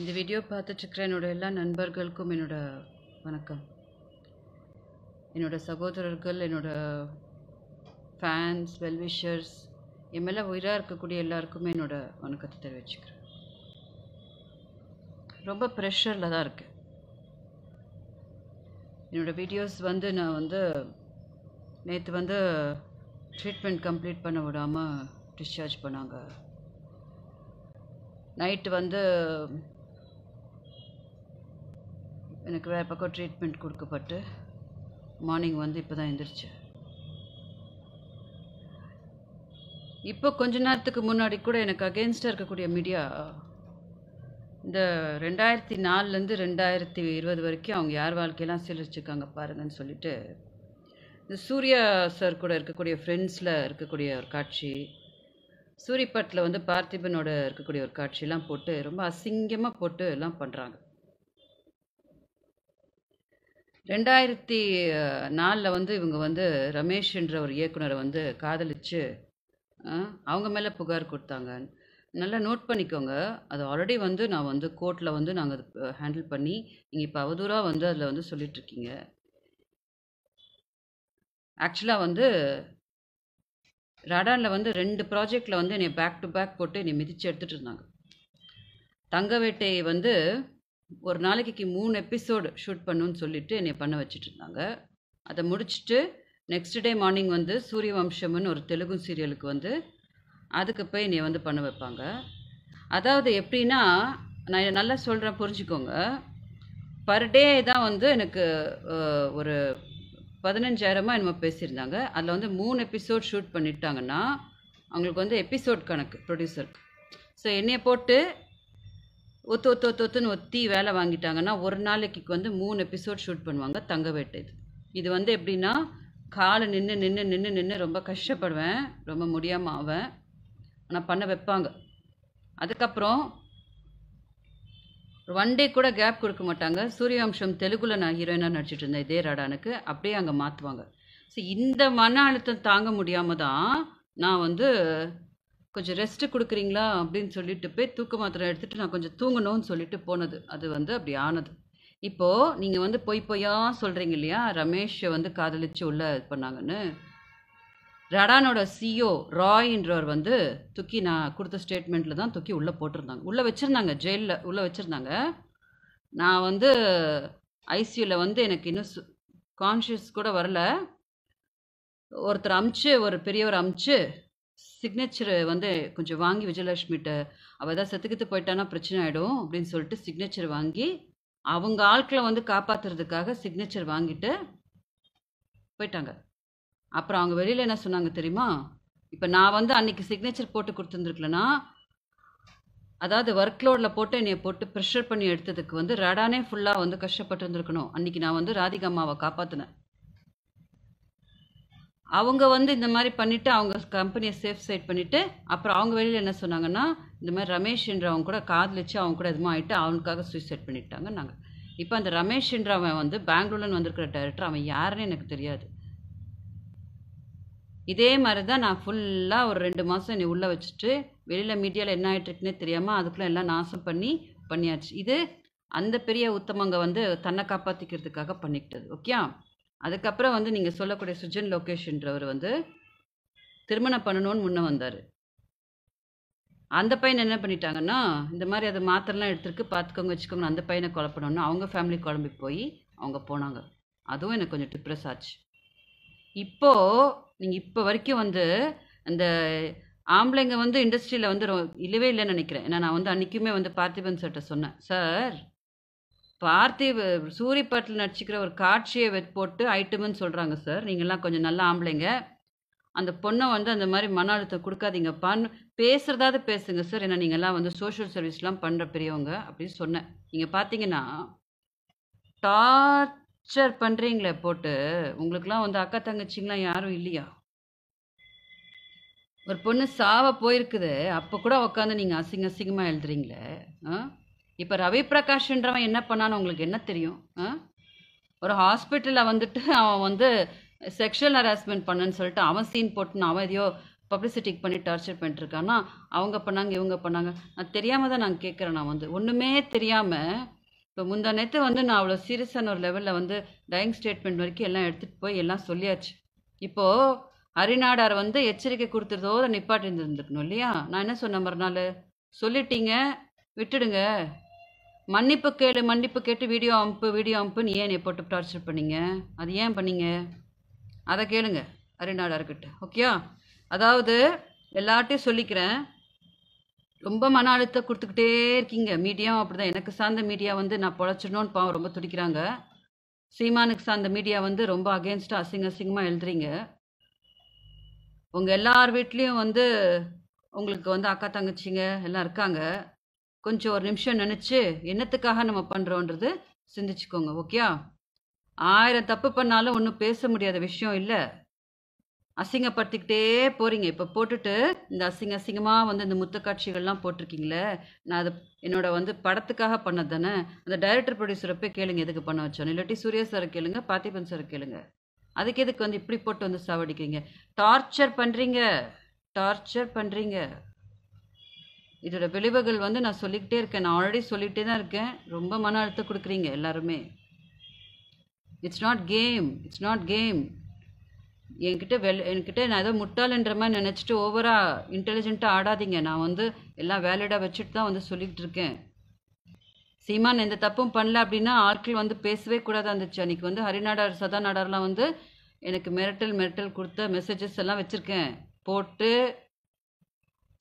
இந்த வீடியோ பார்த்துட்ருக்கிற என்னோடய எல்லா நண்பர்களுக்கும் என்னோடய வணக்கம் என்னோடய சகோதரர்கள் என்னோடய ஃபேன்ஸ் வெல்விஷர்ஸ் என் மேலே உயிராக இருக்கக்கூடிய எல்லாருக்குமே என்னோடய வணக்கத்தை தெரிவிச்சுக்கிறேன் ரொம்ப ப்ரெஷரில் தான் இருக்கேன் என்னோடய வீடியோஸ் வந்து நான் வந்து நேற்று வந்து ட்ரீட்மெண்ட் கம்ப்ளீட் பண்ண விடாமல் டிஸ்சார்ஜ் பண்ணாங்க நைட்டு வந்து எனக்கு வேறு பக்கம் ட்ரீட்மெண்ட் கொடுக்கப்பட்டு மார்னிங் வந்து இப்போ தான் எழுந்திரிச்சு இப்போ கொஞ்ச நேரத்துக்கு முன்னாடி கூட எனக்கு அகேன்ஸ்டாக இருக்கக்கூடிய மீடியா இந்த ரெண்டாயிரத்தி நாலுலேருந்து ரெண்டாயிரத்தி இருபது வரைக்கும் அவங்க யார் வாழ்க்கையெல்லாம் சீலிச்சிருக்காங்க பாருங்கன்னு சொல்லிட்டு இந்த சூர்யா சார் கூட இருக்கக்கூடிய ஃப்ரெண்ட்ஸில் இருக்கக்கூடிய ஒரு காட்சி சூரிப்பட்டில் வந்து பார்த்திபனோட இருக்கக்கூடிய ஒரு காட்சியெலாம் போட்டு ரொம்ப அசிங்கமாக போட்டு எல்லாம் பண்ணுறாங்க ரெண்டாயிரத்தி நாலில் வந்து இவங்க வந்து ரமேஷ்ன்ற ஒரு இயக்குனரை வந்து காதலிச்சு அவங்க மேலே புகார் கொடுத்தாங்க நல்லா நோட் பண்ணிக்கோங்க அது ஆல்ரெடி வந்து நான் வந்து கோர்ட்டில் வந்து நாங்கள் அது ஹேண்டில் பண்ணி நீங்கள் இப்போ அவதூறாக வந்து அதில் வந்து சொல்லிகிட்ருக்கீங்க ஆக்சுவலாக வந்து ரடானில் வந்து ரெண்டு ப்ராஜெக்டில் வந்து என்னை பேக் டு பேக் போட்டு என்னை மிதித்து எடுத்துகிட்டு இருந்தாங்க தங்க வேட்டை வந்து ஒரு நாளைக்கு மூணு எபிசோடு ஷூட் பண்ணுன்னு சொல்லிட்டு என்னை பண்ண வச்சுட்டு இருந்தாங்க அதை முடிச்சுட்டு நெக்ஸ்ட் டே மார்னிங் வந்து சூரிய வம்சம்னு ஒரு தெலுங்கு சீரியலுக்கு வந்து அதுக்கு போய் என்னை வந்து பண்ண வைப்பாங்க அதாவது எப்படின்னா நான் நல்லா சொல்கிறேன் புரிஞ்சுக்கோங்க பர் டே தான் வந்து எனக்கு ஒரு பதினஞ்சாயிரமாக என்னமோ பேசியிருந்தாங்க அதில் வந்து மூணு எபிசோட் ஷூட் பண்ணிட்டாங்கன்னா அவங்களுக்கு வந்து எபிசோட் கணக்கு ப்ரொடியூசருக்கு ஸோ என்னையை போட்டு ஒத்து ஒத்து ஒத்து ஒத்துன்னு ஒத்தி வேலை வாங்கிட்டாங்கன்னா ஒரு நாளைக்கு வந்து மூணு எபிசோட் ஷூட் பண்ணுவாங்க தங்கவேட்டு இது இது வந்து எப்படின்னா காலை நின்று நின்று நின்று நின்று ரொம்ப கஷ்டப்படுவேன் ரொம்ப முடியாமல் ஆவேன் ஆனால் பண்ண வைப்பாங்க அதுக்கப்புறம் ஒன் டே கூட கேப் கொடுக்க மாட்டாங்க சூரியவம்சம் தெலுங்குல நான் ஹீரோயினாக நடிச்சிட்டு இருந்தேன் இதே ராடானுக்கு அப்படியே அங்கே மாற்றுவாங்க ஸோ இந்த மன அழுத்தம் தாங்க முடியாமல் தான் நான் வந்து கொஞ்சம் ரெஸ்ட்டு கொடுக்குறீங்களா அப்படின்னு சொல்லிட்டு போய் தூக்க மாத்திரை எடுத்துகிட்டு நான் கொஞ்சம் தூங்கணும்னு சொல்லிட்டு போனது அது வந்து அப்படி ஆனது இப்போது நீங்கள் வந்து பொய் பொய்யா சொல்கிறீங்க இல்லையா ரமேஷை வந்து காதலிச்சு உள்ள இது பண்ணாங்கன்னு ரடானோட சிஓ e ராயின்றவர் வந்து தூக்கி நான் கொடுத்த ஸ்டேட்மெண்ட்டில் தான் தூக்கி உள்ளே போட்டிருந்தாங்க உள்ளே வச்சுருந்தாங்க ஜெயிலில் உள்ளே வச்சுருந்தாங்க நான் வந்து ஐசியூவில் வந்து எனக்கு இன்னும் கான்ஷியஸ் கூட வரல ஒருத்தர் அமுச்சு ஒரு பெரியவர் அமுச்சு சிக்னேச்சரு வந்து கொஞ்சம் வாங்கி விஜயலட்சுமிட்ட, "அவ ஏதாவது செத்துக்கிட்டு போயிட்டான்னா பிரச்சனை ஆயிடும்" அப்படின்னு சொல்லிட்டு சிக்னேச்சர் வாங்கி, அவங்க ஆட்களை வந்து காப்பாத்துறதுக்காக சிக்னேச்சர் வாங்கிட்டு போயிட்டாங்க. அப்புறம் அவங்க வெளியில் என்ன சொன்னாங்க தெரியுமா? இப்போ நான் வந்து அன்னைக்கு சிக்னேச்சர் போட்டு கொடுத்துருந்துருக்கலன்னா அதாவது ஒர்க் லோடில் போட்டு என்னை போட்டு ப்ரெஷர் பண்ணி எடுத்ததுக்கு வந்து, ரடானே ஃபுல்லாக வந்து கஷ்டப்பட்டுருந்துருக்கணும். அன்னைக்கு நான் வந்து ராதிகா அம்மாவ காப்பாற்றினேன் அவங்க வந்து இந்த மாதிரி பண்ணிவிட்டு அவங்க கம்பெனியை சேஃப் சைட் பண்ணிவிட்டு அப்புறம் அவங்க வெளியில் என்ன சொன்னாங்கன்னா இந்த மாதிரி ரமேஷ்ன்றவங்க கூட காதலிச்சு அவங்க கூட இதுமாதிரி ஆகிட்டு அவனுக்காக சூசைட் பண்ணிட்டாங்க நாங்கள் இப்போ அந்த ரமேஷ்ன்றவன் வந்து பெங்களூர்லன்னு வந்திருக்கிற டைரக்டர் அவன் யாருன்னு எனக்கு தெரியாது இதே மாதிரி தான் நான் ஃபுல்லாக ஒரு ரெண்டு மாதம் என்னை உள்ளே வச்சுட்டு வெளியில் மீடியாவில் என்ன ஆகிட்டுருக்குன்னே தெரியாமல் அதுக்குள்ளே எல்லாம் நாசம் பண்ணி பண்ணியாச்சு இது அந்த பெரிய உத்தமங்க வந்து தன்னை காப்பாற்றிக்கிறதுக்காக பண்ணிக்கிட்டது ஓகே அதுக்கப்புறம் வந்து நீங்கள் சொல்லக்கூடிய சுஜன் லோகேஷ்ன்றவர் வந்து திருமணம் பண்ணணும்னு முன்னே வந்தார் அந்த பையன் என்ன பண்ணிட்டாங்கன்னா இந்த மாதிரி அது மாத்திரலாம் எடுத்துருக்கு பார்த்துக்கோங்க வச்சுக்கோங்க அந்த பையனை குழப்பணும்னு அவங்க ஃபேமிலி குழம்பி போய் அவங்க போனாங்க அதுவும் எனக்கு கொஞ்சம் டிப்ரெஸ் ஆச்சு இப்போது நீங்கள் இப்போ வரைக்கும் வந்து அந்த ஆம்பளைங்க வந்து இண்டஸ்ட்ரியில் வந்து ரொ இல்லவே இல்லைன்னு நினைக்கிறேன் ஏன்னா நான் வந்து அன்றைக்குமே வந்து பார்த்திபன் சார்கிட்ட சொன்னேன் சார் பார்த்திவ் சூரிப்பட்டில் நடிச்சுக்கிற ஒரு காட்சியை போட்டு ஐட்டம்னு சொல்கிறாங்க சார் நீங்கள்லாம் கொஞ்சம் நல்லா ஆம்பளைங்க அந்த பொண்ணை வந்து அந்த மாதிரி மன அழுத்தம் கொடுக்காதீங்கப்பான்னு பேசுகிறதாவது பேசுங்க சார் ஏன்னா நீங்கள்லாம் வந்து சோஷியல் சர்வீஸ்லாம் பண்ணுற பெரியவங்க அப்படின்னு சொன்னேன் நீங்கள் பார்த்தீங்கன்னா டார்ச்சர் பண்ணுறீங்களே போட்டு உங்களுக்குலாம் வந்து அக்கா தங்கச்சிங்களாம் யாரும் இல்லையா ஒரு பொண்ணு சாவ போயிருக்குது அப்போ கூட உட்காந்து நீங்கள் அசிங்க அசிங்கமாக எழுதுறீங்களே ஆ இப்போ ரவி பிரகாஷ்ன்றவன் என்ன பண்ணான்னு உங்களுக்கு என்ன தெரியும் ஒரு ஹாஸ்பிட்டலில் வந்துட்டு அவன் வந்து செக்ஷுவல் ஹராஸ்மெண்ட் பண்ணுன்னு சொல்லிட்டு அவன் சீன் போட்டுன்னு அவன் எதையோ பப்ளிசிட்டிக் பண்ணி டார்ச்சர் பண்ணிட்டுருக்கான்னா அவங்க பண்ணாங்க இவங்க பண்ணாங்க நான் தெரியாமல் தான் நான் கேட்குறேன் நான் வந்து ஒன்றுமே தெரியாமல் இப்போ முந்தா நேற்று வந்து நான் அவ்வளோ சீரியஸான ஒரு லெவலில் வந்து டயிங் ஸ்டேட்மெண்ட் வரைக்கும் எல்லாம் எடுத்துகிட்டு போய் எல்லாம் சொல்லியாச்சு இப்போது அரிநாடார் வந்து எச்சரிக்கை கொடுத்துருதோ அதை நிப்பாட்டி இருந்திருந்துருக்கணும் இல்லையா நான் என்ன சொன்ன மறுநாள் சொல்லிட்டீங்க விட்டுடுங்க மன்னிப்பு கேளு மன்னிப்பு கேட்டு வீடியோ அமுப்பு வீடியோ அமுப்புன்னு ஏன் என்னை போட்டு டார்ச்சர் பண்ணீங்க அது ஏன் பண்ணீங்க அதை கேளுங்க அரிநாடாக இருக்கட்டு ஓகேயா அதாவது எல்லார்ட்டையும் சொல்லிக்கிறேன் ரொம்ப மன அழுத்தம் கொடுத்துக்கிட்டே இருக்கீங்க மீடியாவும் அப்படி தான் எனக்கு சார்ந்த மீடியா வந்து நான் பொழைச்சிடணும்னு பாவம் ரொம்ப துடிக்கிறாங்க சீமானுக்கு சார்ந்த மீடியா வந்து ரொம்ப அகேன்ஸ்டாக அசிங்க அசிங்கமாக எழுதுறீங்க உங்கள் எல்லார் வீட்லேயும் வந்து உங்களுக்கு வந்து அக்கா தங்கச்சிங்க எல்லாம் இருக்காங்க கொஞ்சம் ஒரு நிமிஷம் நினச்சி என்னத்துக்காக நம்ம பண்ணுறோன்றது சிந்திச்சுக்கோங்க ஓகேயா ஆயிரம் தப்பு பண்ணாலும் ஒன்றும் பேச முடியாத விஷயம் இல்லை அசிங்கப்படுத்திக்கிட்டே போகிறீங்க இப்போ போட்டுட்டு இந்த அசிங்க அசிங்கமாக வந்து இந்த காட்சிகள்லாம் போட்டிருக்கீங்களே நான் அது என்னோட வந்து படத்துக்காக பண்ணது தானே அந்த டைரக்டர் ப்ரொடியூசரை போய் கேளுங்க எதுக்கு பண்ண வச்சோம் இல்லாட்டி சூர்யா சாரை கேளுங்க பார்த்திபன் சாரை கேளுங்க அதுக்கு எதுக்கு வந்து இப்படி போட்டு வந்து சாவடிக்கிறீங்க டார்ச்சர் பண்ணுறீங்க டார்ச்சர் பண்ணுறீங்க இதோட விளைவுகள் வந்து நான் சொல்லிக்கிட்டே இருக்கேன் நான் ஆல்ரெடி சொல்லிகிட்டே தான் இருக்கேன் ரொம்ப மன அழுத்தம் கொடுக்குறீங்க எல்லாருமே it's not game it's not game என்கிட்ட வெ என்கிட்ட நான் ஏதோ முட்டாளன்ற மாதிரி நினச்சிட்டு ஓவராக இன்டெலிஜென்ட்டாக ஆடாதீங்க நான் வந்து எல்லாம் வேலிடாக வச்சுட்டு தான் வந்து சொல்லிக்கிட்டு இருக்கேன் சீமான் எந்த தப்பும் பண்ணல அப்படின்னா ஆட்கள் வந்து பேசவே கூடாது இருந்துச்சு அன்றைக்கி வந்து ஹரிநாடார் சதா வந்து எனக்கு மிரட்டல் மிரட்டல் கொடுத்த மெசேஜஸ் எல்லாம் வச்சுருக்கேன் போட்டு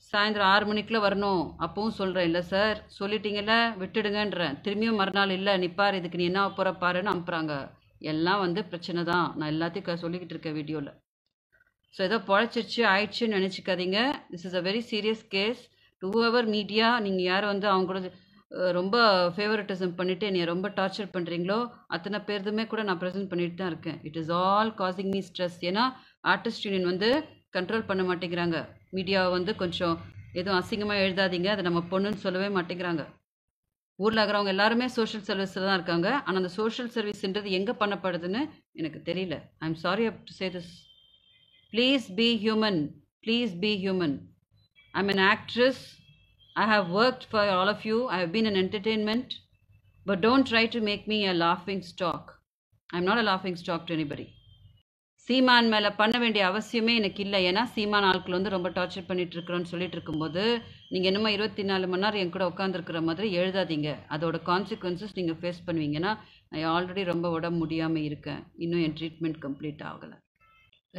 சாயந்தரம் ஆறு மணிக்குள்ளே வரணும் அப்பவும் சொல்கிறேன் இல்லை சார் சொல்லிட்டீங்கல்ல விட்டுடுங்கன்றேன் திரும்பியும் மறுநாள் இல்லை நிப்பார் இதுக்கு நீ என்ன போகிற பாருன்னு அனுப்புகிறாங்க எல்லாம் வந்து பிரச்சனை தான் நான் எல்லாத்தையும் சொல்லிக்கிட்டு இருக்கேன் வீடியோவில் ஸோ ஏதோ பொழைச்சிருச்சு ஆயிடுச்சுன்னு நினச்சிக்காதீங்க this is a very serious case to our media நீங்கள் யார் வந்து அவங்க கூட ரொம்ப ஃபேவரட்டிசம் பண்ணிவிட்டு என்னை ரொம்ப டார்ச்சர் பண்ணுறீங்களோ அத்தனை பேருதுமே கூட நான் ப்ரெசென்ட் பண்ணிட்டு தான் இருக்கேன் it is all causing me stress ஏன்னா ஆர்டிஸ்ட் யூனியன் வந்து கண்ட்ரோல் பண்ண மாட்டேங்கிறாங்க மீடியாவை வந்து கொஞ்சம் எதுவும் அசிங்கமாக எழுதாதீங்க அதை நம்ம பொண்ணுன்னு சொல்லவே மாட்டேங்கிறாங்க ஊரில் இருக்கிறவங்க எல்லாருமே சோஷியல் சர்வீஸில் தான் இருக்காங்க ஆனால் அந்த சோஷியல் சர்வீஸ்ன்றது எங்கே பண்ணப்படுதுன்னு எனக்கு தெரியல I am sorry up to say this please be human please be human I am an actress I have work for all of you I have been an entertainment but don't try to make me a லாஃபிங் stock I am not a லாஃபிங் stock to anybody சீமான் மேலே பண்ண வேண்டிய அவசியமே எனக்கு இல்லை ஏன்னா சீமான் ஆட்கள் வந்து ரொம்ப டார்ச்சர் பண்ணிட்டு இருக்கிறோம்னு சொல்லிட்டு இருக்கும்போது நீங்கள் என்னமோ இருபத்தி நாலு மணி நேரம் என் கூட உட்காந்துருக்கிற மாதிரி எழுதாதீங்க அதோட கான்சிக்வன்சஸ் நீங்கள் ஃபேஸ் பண்ணுவீங்கன்னா நான் ஆல்ரெடி ரொம்ப உடம்பு முடியாமல் இருக்கேன் இன்னும் என் ட்ரீட்மெண்ட் கம்ப்ளீட் ஆகலை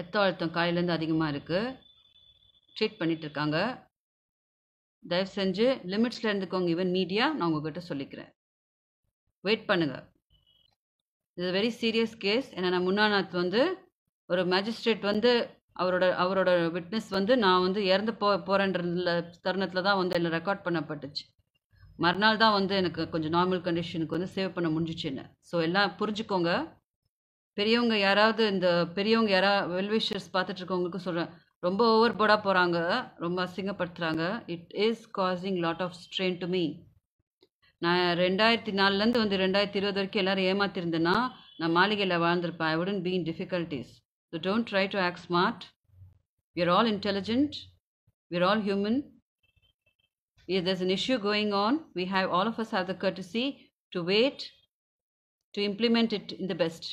ரத்த அழுத்தம் காலையிலேருந்து அதிகமாக இருக்குது ட்ரீட் பண்ணிட்டு இருக்காங்க தயவு செஞ்சு லிமிட்ஸில் இருந்துக்கோங்க ஈவன் மீடியா நான் உங்ககிட்ட சொல்லிக்கிறேன் வெயிட் பண்ணுங்கள் இது வெரி சீரியஸ் கேஸ் ஏன்னா நான் முன்னாநாத் வந்து ஒரு மேஜிஸ்ட்ரேட் வந்து அவரோட அவரோட விட்னஸ் வந்து நான் வந்து இறந்து போ போகிறேன்ற தருணத்தில் தான் வந்து என்னை ரெக்கார்ட் பண்ணப்பட்டுச்சு மறுநாள் தான் வந்து எனக்கு கொஞ்சம் நார்மல் கண்டிஷனுக்கு வந்து சேவ் பண்ண முடிஞ்சிச்சு என்ன ஸோ எல்லாம் புரிஞ்சுக்கோங்க பெரியவங்க யாராவது இந்த பெரியவங்க யாராவது வெல்விஷர்ஸ் பார்த்துட்டு இருக்கவங்களுக்கு சொல்கிறேன் ரொம்ப ஓவர் போர்டாக போகிறாங்க ரொம்ப அசிங்கப்படுத்துகிறாங்க it is causing lot of strain to me நான் ரெண்டாயிரத்தி நாலுலேருந்து வந்து ரெண்டாயிரத்தி இருபது வரைக்கும் எல்லோரும் ஏமாத்திருந்தேன்னா நான் மாளிகையில் வாழ்ந்திருப்பேன் I wouldn't be in difficulties So don't try to act smart. We are all intelligent. We are all human. If there's an issue going on, we have all of us have the courtesy to wait to implement it in the best.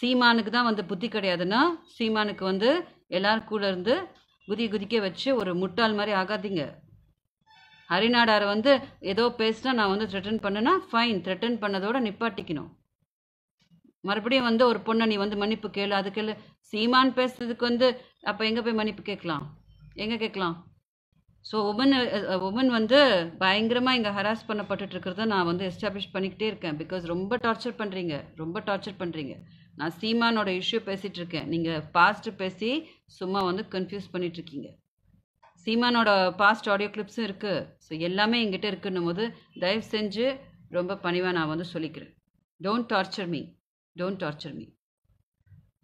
சீமானுக்கு தான் வந்து புத்தி கிடையாதுன்னா சீமானுக்கு வந்து எல்லாரும் கூட இருந்து குதி குதிக்க வச்சு ஒரு முட்டாள் மாதிரி ஆகாதீங்க ஹரிநாடாரை வந்து ஏதோ பேசினா நான் வந்து த்ரெட்டன் பண்ணுனா ஃபைன் த்ரெட்டன் பண்ணதோட நிப்பாட்டிக்கணும் மறுபடியும் வந்து ஒரு பொண்ணை நீ வந்து மன்னிப்பு கேளு அதுக்கு இல்லை சீமான் பேசுறதுக்கு வந்து அப்போ எங்கே போய் மன்னிப்பு கேட்கலாம் எங்கே கேட்கலாம் ஸோ உமன் உமன் வந்து பயங்கரமாக இங்கே ஹராஸ் பண்ணப்பட்டு இருக்கிறத நான் வந்து எஸ்டாப்ளிஷ் பண்ணிக்கிட்டே இருக்கேன் பிகாஸ் ரொம்ப டார்ச்சர் பண்ணுறீங்க ரொம்ப டார்ச்சர் பண்ணுறீங்க நான் சீமானோட இஷ்யூ பேசிகிட்டு இருக்கேன் நீங்கள் பாஸ்ட் பேசி சும்மா வந்து கன்ஃபியூஸ் பண்ணிகிட்ருக்கீங்க சீமானோட பாஸ்ட் ஆடியோ கிளிப்ஸும் இருக்குது ஸோ எல்லாமே எங்கிட்ட இருக்குன்னும் போது தயவு செஞ்சு ரொம்ப பணிவாக நான் வந்து சொல்லிக்கிறேன் don't torture me don't torture me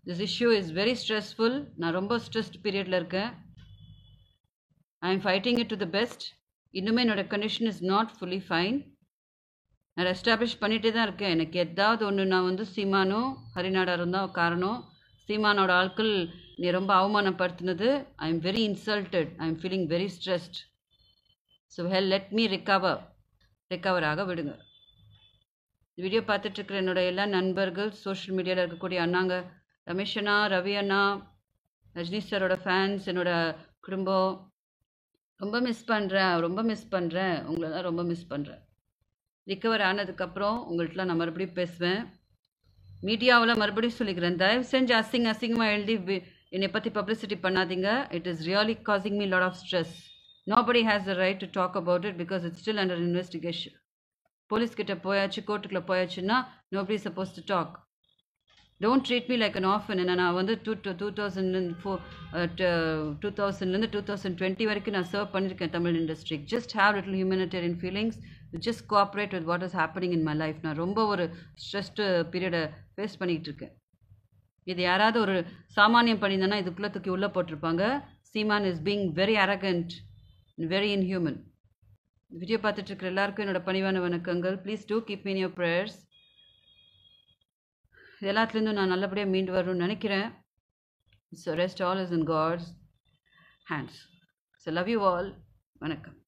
this issue is very stressful நான் ரொம்ப ஸ்ட்ரெஸ்ட் பீரியடில் இருக்கேன் I am fighting it to the best இன்னுமே என்னோடய condition is not fully fine நான் எஸ்டாப்ளிஷ் பண்ணிகிட்டே தான் இருக்கேன் எனக்கு எதாவது ஒன்று நான் வந்து சீமானும் ஹரிநாடாரும் தான் காரணம் சீமானோட ஆட்கள் நீ ரொம்ப அவமானப்படுத்தினது I am very insulted I am feeling very stressed so hell let me recover recover ஆக விடுங்க வீடியோ இருக்கிற என்னோட எல்லா நண்பர்கள் சோஷியல் மீடியாவில் இருக்கக்கூடிய அண்ணாங்க ரமேஷ் அண்ணா ரவி அண்ணா ரஜினி சாரோட ஃபேன்ஸ் என்னோட குடும்பம் ரொம்ப மிஸ் பண்ணுறேன் ரொம்ப மிஸ் பண்ணுறேன் உங்களை தான் ரொம்ப மிஸ் பண்ணுறேன் ரிக்கவர் ஆனதுக்கப்புறம் உங்கள்கிட்டலாம் நான் மறுபடியும் பேசுவேன் மீடியாவில் மறுபடியும் சொல்லிக்கிறேன் தயவு செஞ்சு அசிங்க அசிங்கமாக எழுதி என்னை பற்றி பப்ளிசிட்டி பண்ணாதீங்க it is really causing me lot of stress nobody has a right to talk about it because it's still under investigation police கிட்ட போயாச்சு கோர்ட்டுக்குள்ளே போயாச்சுன்னா no nobody suppose to talk don't treat me like an orphan என்ன நான் வந்து two two two thousand four two தௌசண்ட்லேருந்து two thousand twenty வரைக்கும் நான் சர்வ் பண்ணியிருக்கேன் தமிழ் இண்டஸ்ட்ரிக்கு just have little humanitarian feelings just cooperate with what is happening in my life நான் ரொம்ப ஒரு ஸ்ட்ரெஸ்டு பீரியடை ஃபேஸ் பண்ணிகிட்டு இருக்கேன் இது யாராவது ஒரு சாமானியம் பண்ணியிருந்தேன்னா இதுக்குள்ளே தூக்கி உள்ளே போட்டிருப்பாங்க Seeman is being very arrogant very inhuman video பார்த்துட்டு இருக்கிற எல்லாருக்கும் என்னோட பணிவான வணக்கங்கள் please do keep me in your prayers எல்லாத்துலேருந்தும் நான் நல்லபடியாக மீண்டு வரணும்னு நினைக்கிறேன் so rest all is in God's hands so love you all வணக்கம்